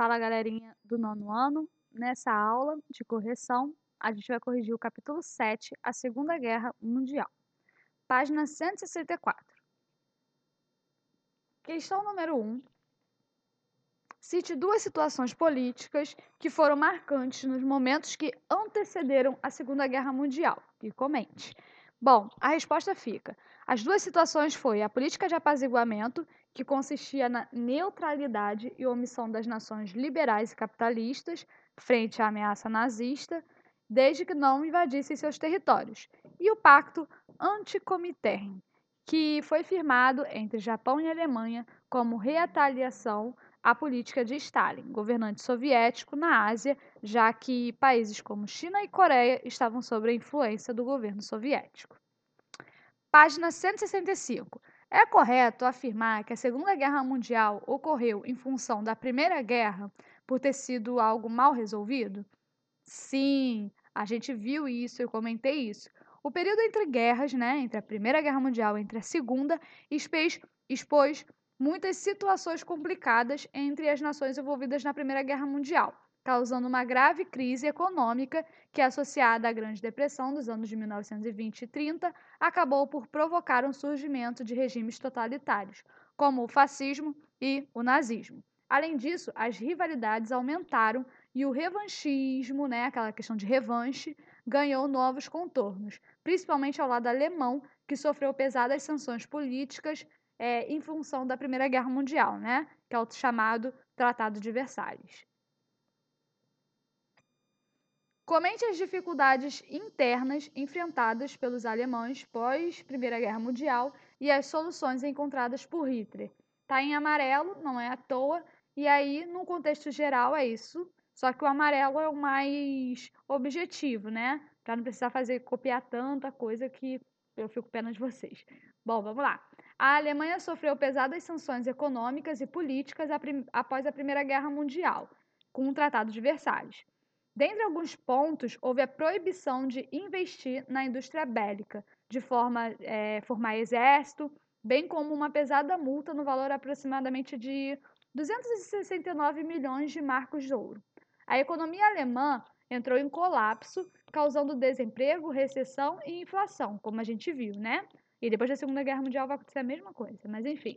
Fala galerinha do nono ano, nessa aula de correção a gente vai corrigir o capítulo 7, a Segunda Guerra Mundial. Página 164. Questão número 1. Cite duas situações políticas que foram marcantes nos momentos que antecederam a Segunda Guerra Mundial e comente. Bom, a resposta fica: as duas situações foi a política de apaziguamento, que consistia na neutralidade e omissão das nações liberais e capitalistas frente à ameaça nazista, desde que não invadissem seus territórios, e o pacto anticomintern, que foi firmado entre Japão e Alemanha como reataliação à política de Stalin, governante soviético na Ásia, já que países como China e Coreia estavam sob a influência do governo soviético. Página 165. É correto afirmar que a Segunda Guerra Mundial ocorreu em função da Primeira Guerra por ter sido algo mal resolvido? Sim, a gente viu isso, eu comentei isso. O período entre guerras, né, entre a Primeira Guerra Mundial e entre a Segunda, expôs, expôs muitas situações complicadas entre as nações envolvidas na Primeira Guerra Mundial causando uma grave crise econômica que, associada à Grande Depressão dos anos de 1920 e 30, acabou por provocar um surgimento de regimes totalitários, como o fascismo e o nazismo. Além disso, as rivalidades aumentaram e o revanchismo, né, aquela questão de revanche, ganhou novos contornos, principalmente ao lado alemão, que sofreu pesadas sanções políticas é, em função da Primeira Guerra Mundial, né, que é o chamado Tratado de Versalhes. Comente as dificuldades internas enfrentadas pelos alemães pós Primeira Guerra Mundial e as soluções encontradas por Hitler. Está em amarelo, não é à toa, e aí, no contexto geral, é isso. Só que o amarelo é o mais objetivo, né? Para não precisar fazer copiar tanta coisa que eu fico pena de vocês. Bom, vamos lá. A Alemanha sofreu pesadas sanções econômicas e políticas após a Primeira Guerra Mundial, com o Tratado de Versalhes. Dentre alguns pontos, houve a proibição de investir na indústria bélica, de forma é, formar exército, bem como uma pesada multa no valor aproximadamente de 269 milhões de marcos de ouro. A economia alemã entrou em colapso, causando desemprego, recessão e inflação, como a gente viu, né? E depois da Segunda Guerra Mundial vai acontecer a mesma coisa, mas enfim.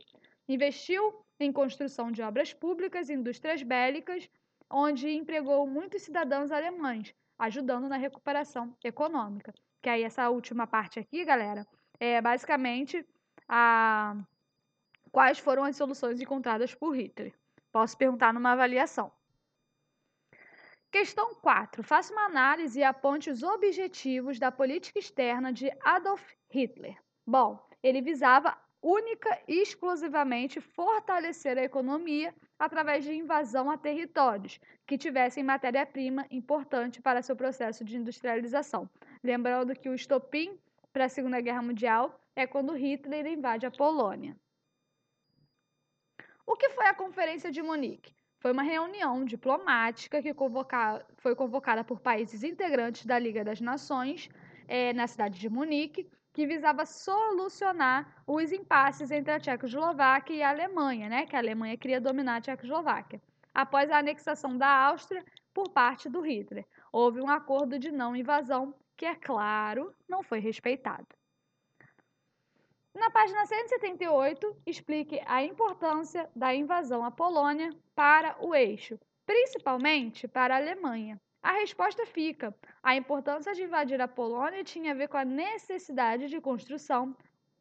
Investiu em construção de obras públicas, indústrias bélicas onde empregou muitos cidadãos alemães, ajudando na recuperação econômica. Que aí essa última parte aqui, galera, é basicamente a quais foram as soluções encontradas por Hitler. Posso perguntar numa avaliação. Questão 4. Faça uma análise e aponte os objetivos da política externa de Adolf Hitler. Bom, ele visava única e exclusivamente fortalecer a economia através de invasão a territórios que tivessem matéria-prima importante para seu processo de industrialização. Lembrando que o estopim para a Segunda Guerra Mundial é quando Hitler invade a Polônia. O que foi a Conferência de Munique? Foi uma reunião diplomática que convoca... foi convocada por países integrantes da Liga das Nações é, na cidade de Munique que visava solucionar os impasses entre a Tchecoslováquia e a Alemanha, né? que a Alemanha queria dominar a Tchecoslováquia, após a anexação da Áustria por parte do Hitler. Houve um acordo de não invasão que, é claro, não foi respeitado. Na página 178, explique a importância da invasão à Polônia para o eixo, principalmente para a Alemanha. A resposta fica: a importância de invadir a Polônia tinha a ver com a necessidade de construção,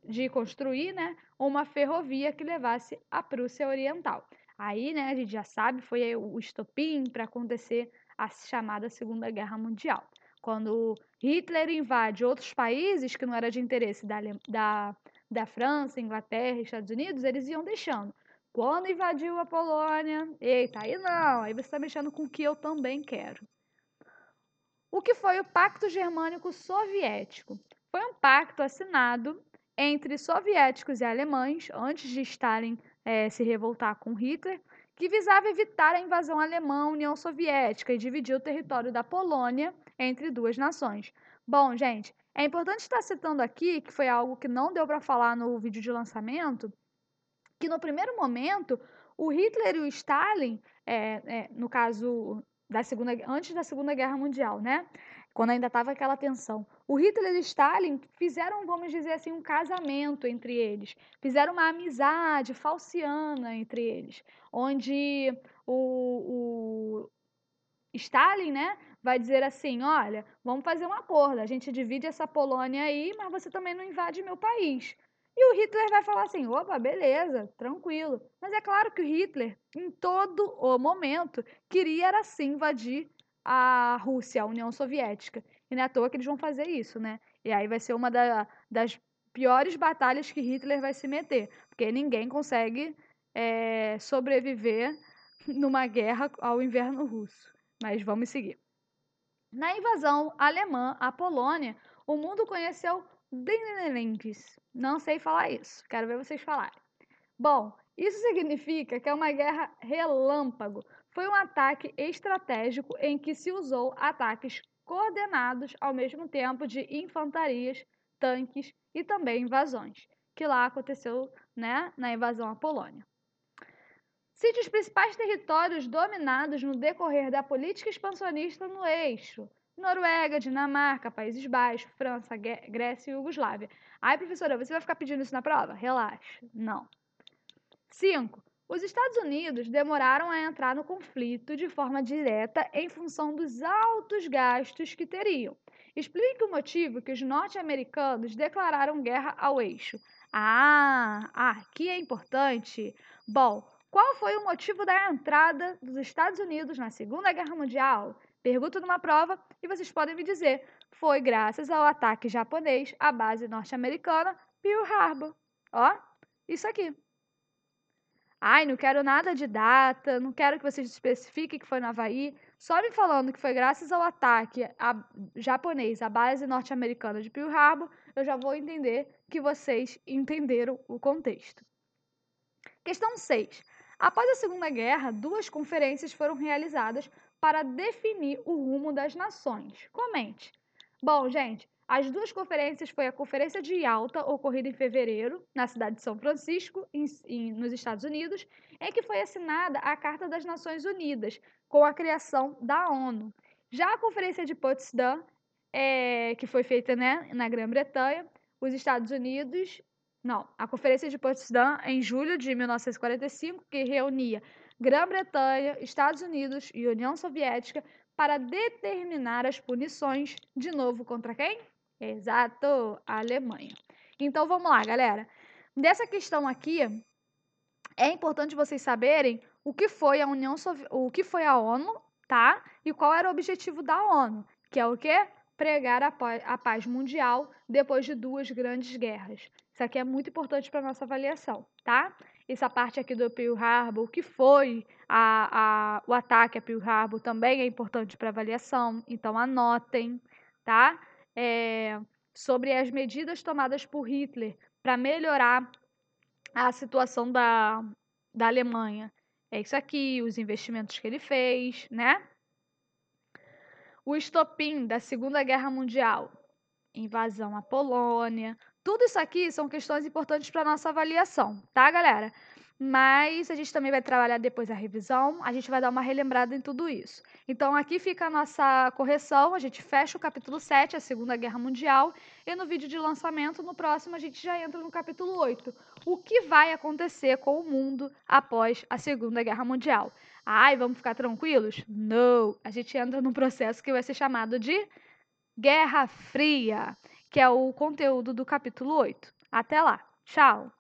de construir né, uma ferrovia que levasse a Prússia Oriental. Aí, né, a gente já sabe, foi o estopim para acontecer a chamada Segunda Guerra Mundial. Quando Hitler invade outros países que não era de interesse da, da, da França, Inglaterra, Estados Unidos, eles iam deixando. Quando invadiu a Polônia, eita, aí não, aí você está mexendo com o que eu também quero o que foi o Pacto Germânico Soviético. Foi um pacto assinado entre soviéticos e alemães, antes de Stalin é, se revoltar com Hitler, que visava evitar a invasão alemã à União Soviética e dividir o território da Polônia entre duas nações. Bom, gente, é importante estar citando aqui, que foi algo que não deu para falar no vídeo de lançamento, que no primeiro momento o Hitler e o Stalin, é, é, no caso da segunda, antes da Segunda Guerra Mundial, né? Quando ainda estava aquela tensão. O Hitler e Stalin fizeram, vamos dizer assim, um casamento entre eles, fizeram uma amizade falciana entre eles, onde o, o Stalin, né, vai dizer assim: olha, vamos fazer um acordo, a gente divide essa Polônia aí, mas você também não invade meu país. E o Hitler vai falar assim: opa, beleza, tranquilo. Mas é claro que o Hitler, em todo o momento, queria era sim invadir a Rússia, a União Soviética. E não é à toa que eles vão fazer isso, né? E aí vai ser uma da, das piores batalhas que Hitler vai se meter, porque ninguém consegue é, sobreviver numa guerra ao inverno russo. Mas vamos seguir. Na invasão alemã à Polônia, o mundo conheceu Denelentes. Não sei falar isso. Quero ver vocês falarem. Bom, isso significa que é uma guerra relâmpago. Foi um ataque estratégico em que se usou ataques coordenados ao mesmo tempo de infantarias, tanques e também invasões, que lá aconteceu né, na invasão à Polônia. Sítios os principais territórios dominados no decorrer da política expansionista no eixo. Noruega, Dinamarca, Países Baixos, França, Grécia e Iugoslávia. Ai, professora, você vai ficar pedindo isso na prova? Relaxa, não. 5. Os Estados Unidos demoraram a entrar no conflito de forma direta em função dos altos gastos que teriam. Explique o motivo que os norte-americanos declararam guerra ao eixo. Ah, aqui é importante. Bom, qual foi o motivo da entrada dos Estados Unidos na Segunda Guerra Mundial? pergunta numa prova e vocês podem me dizer: foi graças ao ataque japonês à base norte-americana Pearl Harbor. Ó, isso aqui. Ai, não quero nada de data, não quero que vocês especifiquem que foi no Havaí. Só me falando que foi graças ao ataque a, japonês à base norte-americana de Pearl Harbor, eu já vou entender que vocês entenderam o contexto. Questão 6. Após a Segunda Guerra, duas conferências foram realizadas para definir o rumo das nações. Comente. Bom, gente, as duas conferências foi a Conferência de Alta, ocorrida em fevereiro, na cidade de São Francisco, em, em, nos Estados Unidos, em que foi assinada a Carta das Nações Unidas, com a criação da ONU. Já a Conferência de Potsdam, é, que foi feita né, na Grã-Bretanha, os Estados Unidos. Não, a Conferência de Potsdam, em julho de 1945, que reunia Grã-Bretanha, Estados Unidos e União Soviética para determinar as punições de novo contra quem? Exato, a Alemanha. Então vamos lá, galera. Dessa questão aqui, é importante vocês saberem o que foi a União Sovi... o que foi a ONU, tá? E qual era o objetivo da ONU, que é o quê? Pregar a paz mundial depois de duas grandes guerras. Isso aqui é muito importante para nossa avaliação, tá? essa parte aqui do Pearl Harbor, o que foi a, a, o ataque a Pearl Harbor também é importante para avaliação, então anotem, tá? É, sobre as medidas tomadas por Hitler para melhorar a situação da, da Alemanha. É isso aqui, os investimentos que ele fez, né? O estopim da Segunda Guerra Mundial, invasão à Polônia, tudo isso aqui são questões importantes para a nossa avaliação, tá, galera? Mas a gente também vai trabalhar depois a revisão, a gente vai dar uma relembrada em tudo isso. Então aqui fica a nossa correção, a gente fecha o capítulo 7, a Segunda Guerra Mundial, e no vídeo de lançamento, no próximo, a gente já entra no capítulo 8. O que vai acontecer com o mundo após a Segunda Guerra Mundial? Ai, vamos ficar tranquilos? Não! A gente entra num processo que vai ser chamado de Guerra Fria que é o conteúdo do capítulo 8. Até lá! Tchau!